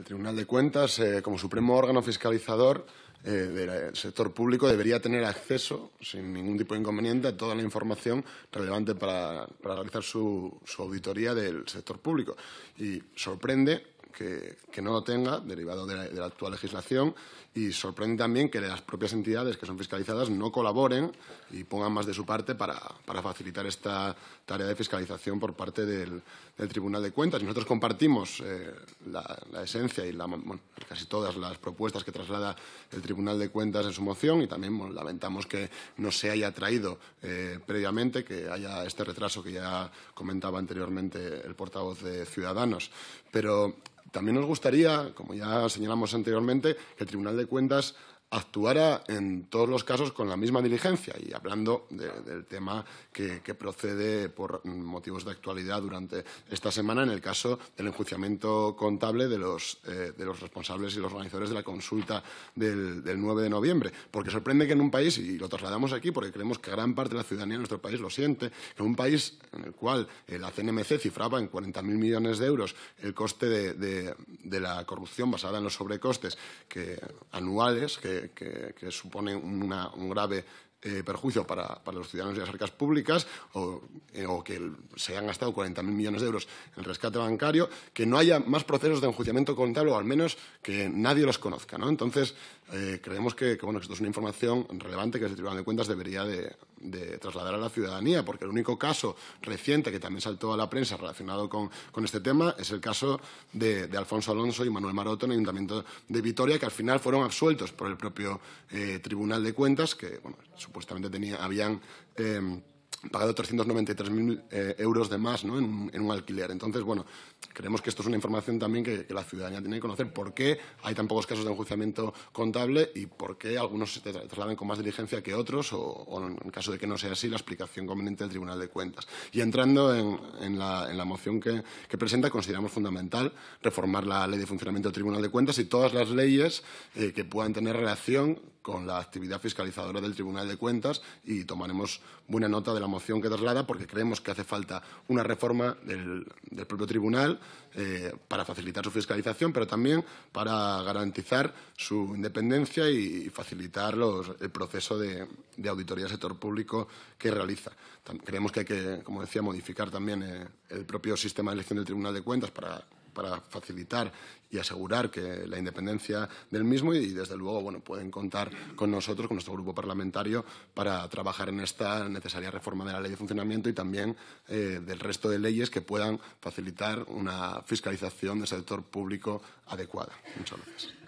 El Tribunal de Cuentas, eh, como supremo órgano fiscalizador eh, del sector público, debería tener acceso, sin ningún tipo de inconveniente, a toda la información relevante para, realizar su auditoría del sector público. Y sorprende que, no lo tenga, derivado de la, actual legislación, y sorprende también que las propias entidades que son fiscalizadas no colaboren y pongan más de su parte para, para facilitar esta tarea de fiscalización por parte del, Tribunal de Cuentas. Y nosotros compartimos eh, la, esencia y casi todas las propuestas que traslada el Tribunal de Cuentas en su moción y también lamentamos que no se haya traído eh, previamente, que haya este retraso que ya comentaba anteriormente el portavoz de Ciudadanos. Pero también nos gustaría, como ya señalamos anteriormente, que el Tribunal de Cuentas actuara en todos los casos con la misma diligencia. Y hablando del tema que, procede por motivos de actualidad durante esta semana, en el caso del enjuiciamiento contable de los, eh, de los responsables y los organizadores de la consulta del, 9 de noviembre. Porque sorprende que en un país, y lo trasladamos aquí porque creemos que gran parte de la ciudadanía de nuestro país lo siente, en un país en el cual la CNMC cifraba en 40.000 millones de euros el coste de, de la corrupción basada en los sobrecostes que, anuales que que, supone un grave eh, perjuicio para, los ciudadanos y las arcas públicas o, eh, que se han gastado 40.000 millones de euros en rescate bancario, que no haya más procesos de enjuiciamiento contable o al menos que nadie los conozca. ¿no? Entonces, eh, creemos que, bueno, que esto es una información relevante que el Tribunal de Cuentas debería de, de trasladar a la ciudadanía, porque el único caso reciente que también saltó a la prensa relacionado con, este tema es el caso de, de, Alfonso Alonso y Manuel Maroto en el Ayuntamiento de Vitoria, que al final fueron absueltos por el propio eh, Tribunal de Cuentas, que supuestamente tenía, habían... Em, pagado 393.000 eh, euros de más ¿no? en, un, alquiler. Entonces, bueno, creemos que esto es una información también que, la ciudadanía tiene que conocer. ¿Por qué hay tan pocos casos de enjuiciamiento contable y por qué algunos se trasladan con más diligencia que otros? O, en caso de que no sea así, la explicación conveniente del Tribunal de Cuentas. Y entrando en, la, moción que, presenta, consideramos fundamental reformar la ley de funcionamiento del Tribunal de Cuentas y todas las leyes eh, que puedan tener relación con la actividad fiscalizadora del Tribunal de Cuentas y tomaremos buena nota de la moción que traslada porque creemos que hace falta una reforma del, propio tribunal eh, para facilitar su fiscalización, pero también para garantizar su independencia y, facilitar el proceso de, auditoría del sector público que realiza. creemos que hay que, como decía, modificar también eh, el propio sistema de elección del Tribunal de Cuentas para para facilitar y asegurar que la independencia del mismo y, desde luego, bueno, pueden contar con nosotros, con nuestro grupo parlamentario, para trabajar en esta necesaria reforma de la ley de funcionamiento y también eh, del resto de leyes que puedan facilitar una fiscalización del sector público adecuada. Muchas gracias.